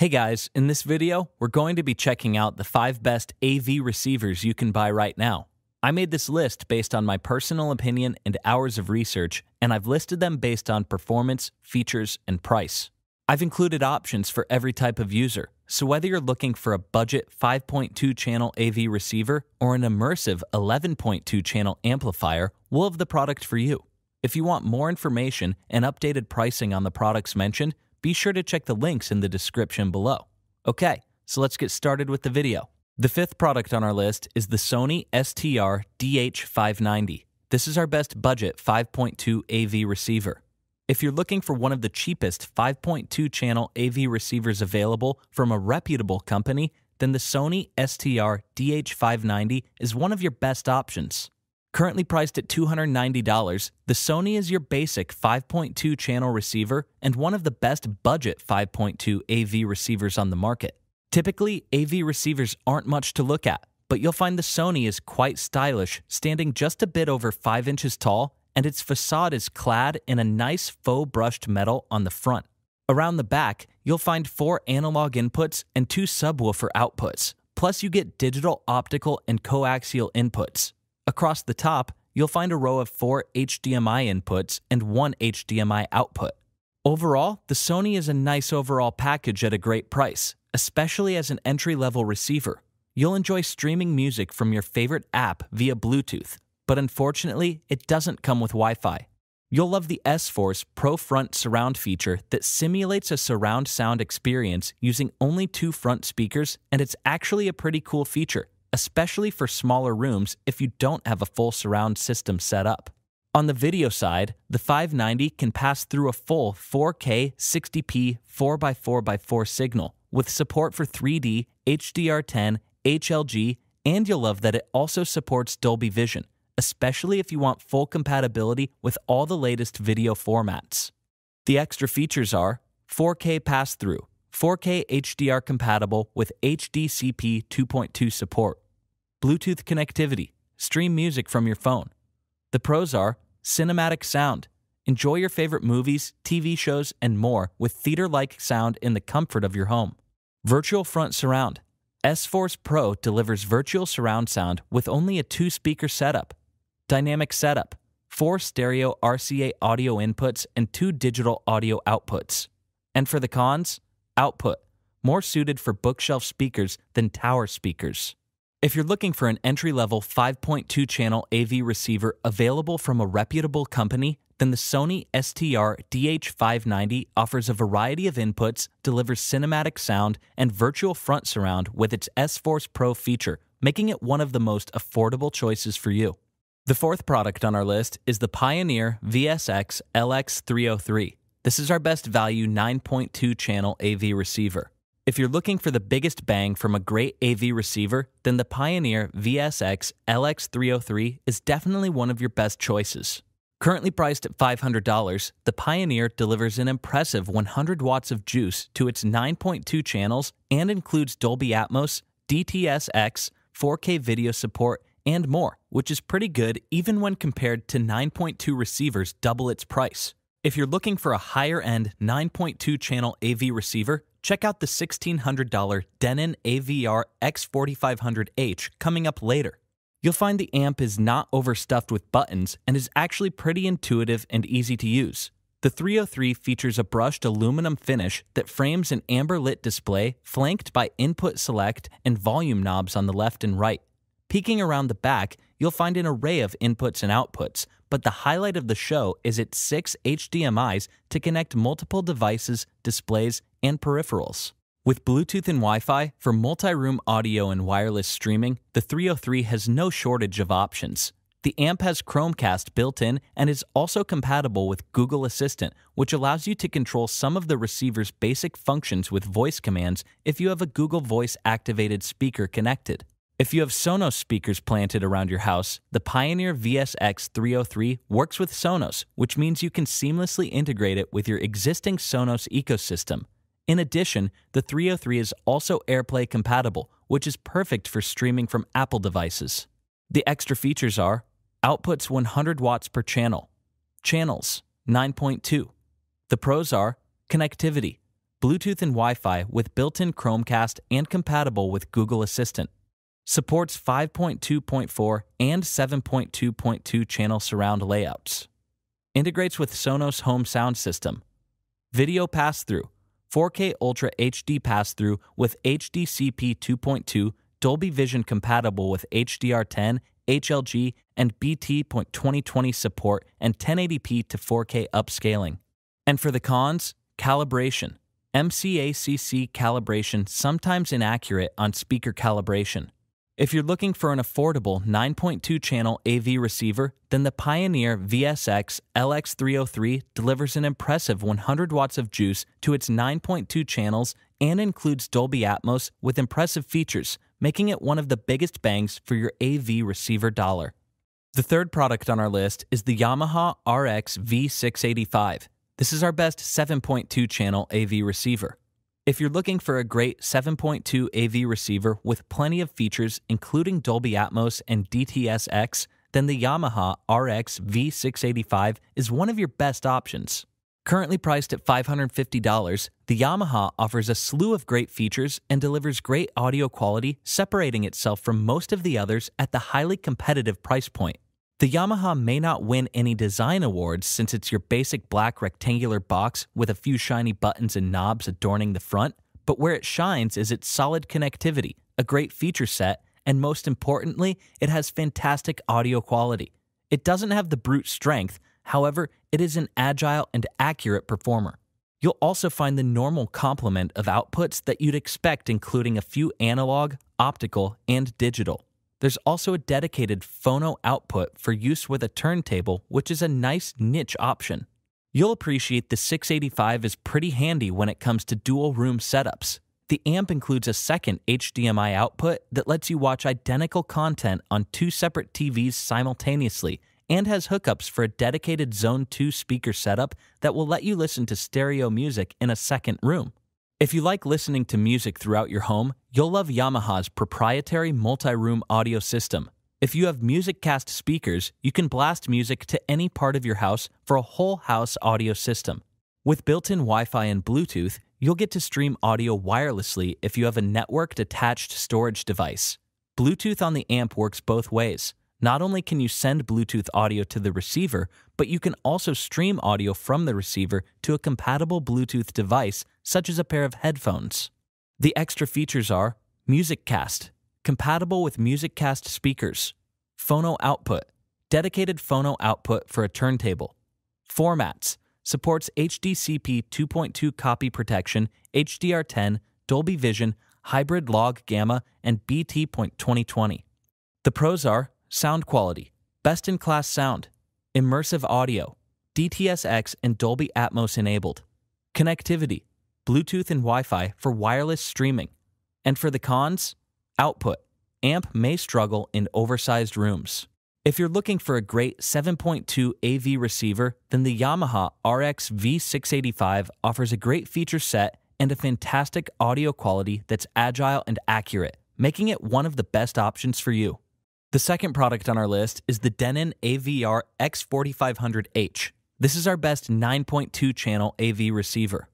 Hey guys, in this video, we're going to be checking out the 5 best AV receivers you can buy right now. I made this list based on my personal opinion and hours of research, and I've listed them based on performance, features, and price. I've included options for every type of user, so whether you're looking for a budget 5.2 channel AV receiver or an immersive 11.2 channel amplifier, we'll have the product for you. If you want more information and updated pricing on the products mentioned, be sure to check the links in the description below. Okay, so let's get started with the video. The fifth product on our list is the Sony STR DH590. This is our best budget 5.2 AV receiver. If you're looking for one of the cheapest 5.2 channel AV receivers available from a reputable company, then the Sony STR DH590 is one of your best options. Currently priced at $290, the Sony is your basic 5.2 channel receiver and one of the best budget 5.2 AV receivers on the market. Typically, AV receivers aren't much to look at, but you'll find the Sony is quite stylish, standing just a bit over 5 inches tall, and its facade is clad in a nice faux brushed metal on the front. Around the back, you'll find four analog inputs and two subwoofer outputs, plus you get digital, optical, and coaxial inputs. Across the top, you'll find a row of four HDMI inputs and one HDMI output. Overall, the Sony is a nice overall package at a great price, especially as an entry level receiver. You'll enjoy streaming music from your favorite app via Bluetooth, but unfortunately, it doesn't come with Wi Fi. You'll love the S Force Pro Front Surround feature that simulates a surround sound experience using only two front speakers, and it's actually a pretty cool feature especially for smaller rooms if you don't have a full surround system set up. On the video side, the 590 can pass through a full 4K 60p 4x4x4 signal with support for 3D, HDR10, HLG, and you'll love that it also supports Dolby Vision, especially if you want full compatibility with all the latest video formats. The extra features are 4K pass through, 4K HDR compatible with HDCP 2.2 support, Bluetooth connectivity, stream music from your phone. The pros are cinematic sound. Enjoy your favorite movies, TV shows, and more with theater like sound in the comfort of your home. Virtual front surround. S Force Pro delivers virtual surround sound with only a two speaker setup. Dynamic setup, four stereo RCA audio inputs, and two digital audio outputs. And for the cons, output, more suited for bookshelf speakers than tower speakers. If you're looking for an entry level 5.2 channel AV receiver available from a reputable company, then the Sony STR DH590 offers a variety of inputs, delivers cinematic sound, and virtual front surround with its S Force Pro feature, making it one of the most affordable choices for you. The fourth product on our list is the Pioneer VSX LX303. This is our best value 9.2 channel AV receiver. If you're looking for the biggest bang from a great AV receiver, then the Pioneer VSX LX303 is definitely one of your best choices. Currently priced at $500, the Pioneer delivers an impressive 100 watts of juice to its 9.2 channels and includes Dolby Atmos, DTS:X, 4K video support, and more, which is pretty good even when compared to 9.2 receivers double its price. If you're looking for a higher end 9.2 channel AV receiver, check out the $1,600 Denon AVR X4500H coming up later. You'll find the amp is not overstuffed with buttons and is actually pretty intuitive and easy to use. The 303 features a brushed aluminum finish that frames an amber lit display flanked by input select and volume knobs on the left and right. Peeking around the back, you'll find an array of inputs and outputs, but the highlight of the show is its six HDMIs to connect multiple devices, displays, and peripherals. With Bluetooth and Wi Fi for multi room audio and wireless streaming, the 303 has no shortage of options. The AMP has Chromecast built in and is also compatible with Google Assistant, which allows you to control some of the receiver's basic functions with voice commands if you have a Google Voice activated speaker connected. If you have Sonos speakers planted around your house, the Pioneer VSX 303 works with Sonos, which means you can seamlessly integrate it with your existing Sonos ecosystem. In addition, the 303 is also AirPlay compatible, which is perfect for streaming from Apple devices. The extra features are outputs 100 watts per channel, channels 9.2. The pros are connectivity, Bluetooth and Wi Fi with built in Chromecast and compatible with Google Assistant supports 5.2.4 and 7.2.2 channel surround layouts, integrates with Sonos home sound system, video pass through, 4K Ultra HD pass through with HDCP 2.2, Dolby Vision compatible with HDR10, HLG, and BT.2020 support and 1080p to 4K upscaling. And for the cons, calibration. MCACC calibration sometimes inaccurate on speaker calibration. If you're looking for an affordable 9.2 channel AV receiver, then the Pioneer VSX LX303 delivers an impressive 100 watts of juice to its 9.2 channels and includes Dolby Atmos with impressive features, making it one of the biggest bangs for your AV receiver dollar. The third product on our list is the Yamaha RX V685. This is our best 7.2 channel AV receiver. If you're looking for a great 7.2 AV receiver with plenty of features, including Dolby Atmos and DTS:X, then the Yamaha RX V685 is one of your best options. Currently priced at $550, the Yamaha offers a slew of great features and delivers great audio quality, separating itself from most of the others at the highly competitive price point. The Yamaha may not win any design awards since it's your basic black rectangular box with a few shiny buttons and knobs adorning the front, but where it shines is its solid connectivity, a great feature set, and most importantly, it has fantastic audio quality. It doesn't have the brute strength, however, it is an agile and accurate performer. You'll also find the normal complement of outputs that you'd expect, including a few analog, optical, and digital. There's also a dedicated phono output for use with a turntable, which is a nice niche option. You'll appreciate the 685 is pretty handy when it comes to dual room setups. The amp includes a second HDMI output that lets you watch identical content on two separate TVs simultaneously and has hookups for a dedicated Zone 2 speaker setup that will let you listen to stereo music in a second room. If you like listening to music throughout your home, you'll love Yamaha's proprietary multi room audio system. If you have MusicCast speakers, you can blast music to any part of your house for a whole house audio system. With built in Wi Fi and Bluetooth, you'll get to stream audio wirelessly if you have a networked attached storage device. Bluetooth on the amp works both ways. Not only can you send Bluetooth audio to the receiver, but you can also stream audio from the receiver to a compatible Bluetooth device such as a pair of headphones. The extra features are MusicCast, compatible with MusicCast speakers, phono output, dedicated phono output for a turntable, formats, supports HDCP 2.2 copy protection, HDR10, Dolby Vision, hybrid log gamma, and BT.2020. The pros are sound quality, best in class sound, immersive audio, DTS:X and Dolby Atmos enabled, connectivity, Bluetooth and Wi Fi for wireless streaming. And for the cons, output. AMP may struggle in oversized rooms. If you're looking for a great 7.2 AV receiver, then the Yamaha RX V685 offers a great feature set and a fantastic audio quality that's agile and accurate, making it one of the best options for you. The second product on our list is the Denon AVR X4500H. This is our best 9.2 channel AV receiver.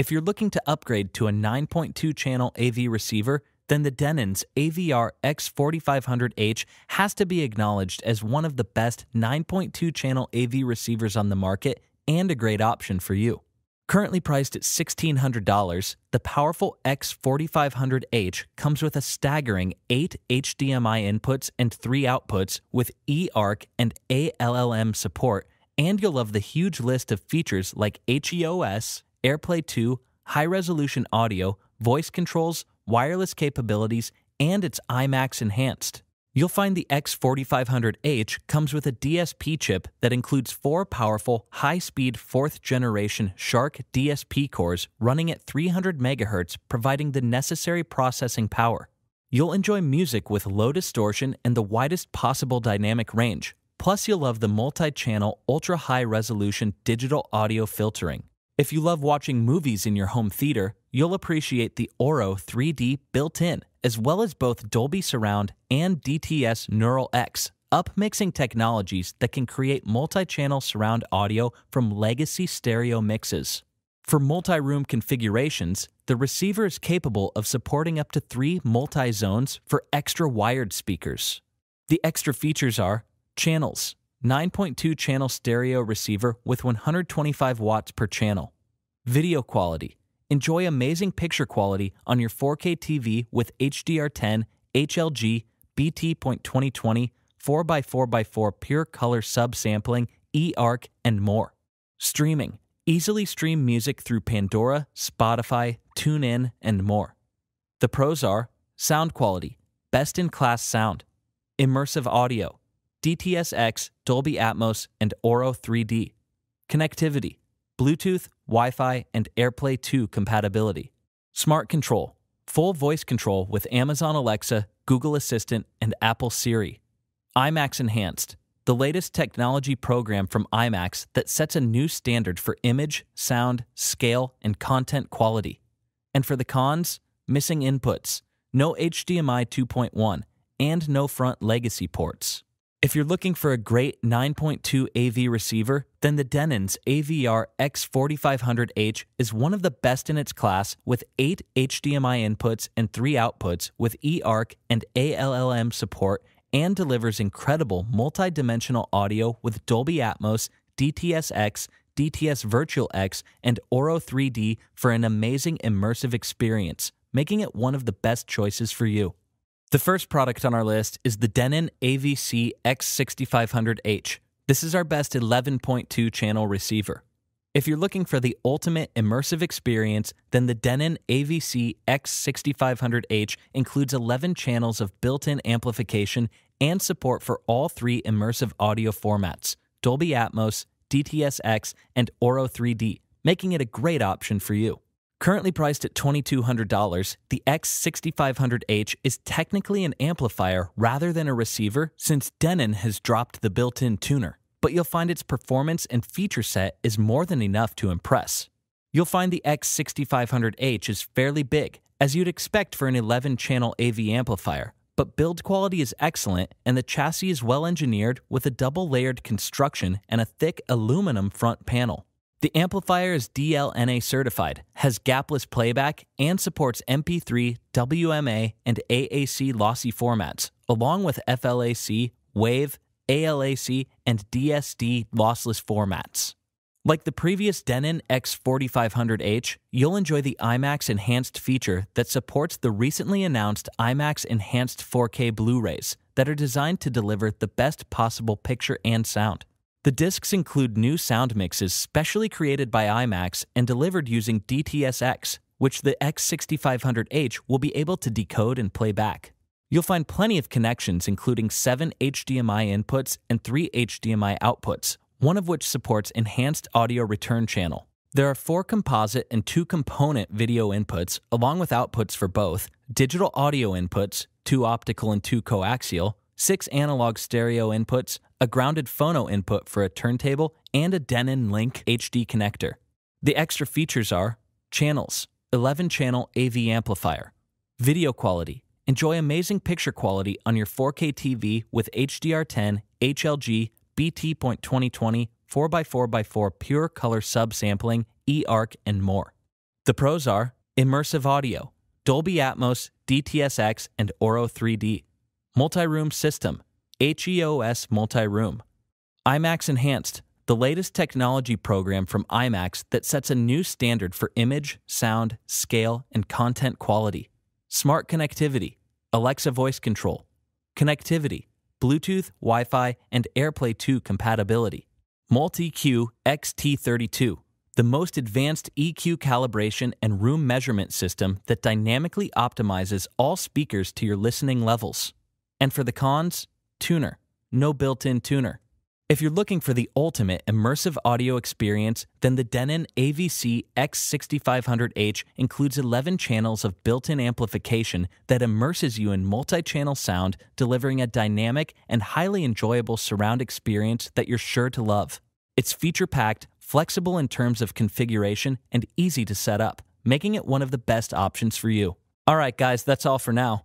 If you're looking to upgrade to a 9.2 channel AV receiver, then the Denon's AVR X4500H has to be acknowledged as one of the best 9.2 channel AV receivers on the market and a great option for you. Currently priced at $1,600, the powerful X4500H comes with a staggering 8 HDMI inputs and 3 outputs with eARC and ALLM support, and you'll love the huge list of features like HEOS, AirPlay 2, high resolution audio, voice controls, wireless capabilities, and it's IMAX enhanced. You'll find the X4500H comes with a DSP chip that includes four powerful, high speed fourth generation Shark DSP cores running at 300 MHz, providing the necessary processing power. You'll enjoy music with low distortion and the widest possible dynamic range. Plus, you'll love the multi channel, ultra high resolution digital audio filtering. If you love watching movies in your home theater, you'll appreciate the Oro 3D built-in, as well as both Dolby Surround and DTS Neural X, upmixing technologies that can create multi-channel surround audio from legacy stereo mixes. For multi-room configurations, the receiver is capable of supporting up to three multi-zones for extra wired speakers. The extra features are channels, 9.2 channel stereo receiver with 125 watts per channel. Video quality. Enjoy amazing picture quality on your 4K TV with HDR10, HLG, BT.2020, 4x4x4 pure color subsampling, eARC, and more. Streaming. Easily stream music through Pandora, Spotify, TuneIn, and more. The pros are sound quality, best in class sound, immersive audio, DTS:X, Dolby Atmos, and Oro 3D. Connectivity, Bluetooth, Wi Fi, and AirPlay 2 compatibility. Smart control, full voice control with Amazon Alexa, Google Assistant, and Apple Siri. IMAX Enhanced, the latest technology program from IMAX that sets a new standard for image, sound, scale, and content quality. And for the cons, missing inputs, no HDMI 2.1, and no front legacy ports. If you're looking for a great 9.2 AV receiver, then the Denon's AVR X4500H is one of the best in its class with 8 HDMI inputs and 3 outputs with eARC and ALLM support and delivers incredible multi-dimensional audio with Dolby Atmos, DTS:X, DTS Virtual X, and Oro 3D for an amazing immersive experience, making it one of the best choices for you. The first product on our list is the Denon AVC X6500H. This is our best 11.2 channel receiver. If you're looking for the ultimate immersive experience, then the Denon AVC X6500H includes 11 channels of built in amplification and support for all three immersive audio formats Dolby Atmos, DTS:X, and Oro 3D, making it a great option for you. Currently priced at $2,200, the X6500H is technically an amplifier rather than a receiver since Denon has dropped the built in tuner, but you'll find its performance and feature set is more than enough to impress. You'll find the X6500H is fairly big, as you'd expect for an 11 channel AV amplifier, but build quality is excellent and the chassis is well engineered with a double layered construction and a thick aluminum front panel. The amplifier is DLNA certified, has gapless playback, and supports MP3, WMA, and AAC lossy formats, along with FLAC, WAVE, ALAC, and DSD lossless formats. Like the previous Denon X4500H, you'll enjoy the IMAX Enhanced feature that supports the recently announced IMAX Enhanced 4K Blu rays that are designed to deliver the best possible picture and sound. The discs include new sound mixes specially created by IMAX and delivered using DTS:X, which the X6500H will be able to decode and play back. You'll find plenty of connections, including seven HDMI inputs and three HDMI outputs, one of which supports enhanced audio return channel. There are four composite and two component video inputs, along with outputs for both digital audio inputs, two optical and two coaxial, six analog stereo inputs, a grounded phono input for a turntable, and a Denon Link HD connector. The extra features are channels, 11 channel AV amplifier, video quality. Enjoy amazing picture quality on your 4K TV with HDR10, HLG, BT.2020, 4x4x4 pure color subsampling, eARC, and more. The pros are immersive audio, Dolby Atmos, DTS:X, and Oro 3D multi-room system, HEOS multi-room. IMAX Enhanced, the latest technology program from IMAX that sets a new standard for image, sound, scale, and content quality. Smart connectivity, Alexa voice control, connectivity, Bluetooth, Wi Fi, and AirPlay 2 compatibility. Multi-Q XT32, the most advanced EQ calibration and room measurement system that dynamically optimizes all speakers to your listening levels. And for the cons, tuner, no built in tuner. If you're looking for the ultimate immersive audio experience, then the Denon AVC X6500H includes 11 channels of built in amplification that immerses you in multi channel sound, delivering a dynamic and highly enjoyable surround experience that you're sure to love. It's feature packed, flexible in terms of configuration, and easy to set up, making it one of the best options for you. All right, guys, that's all for now.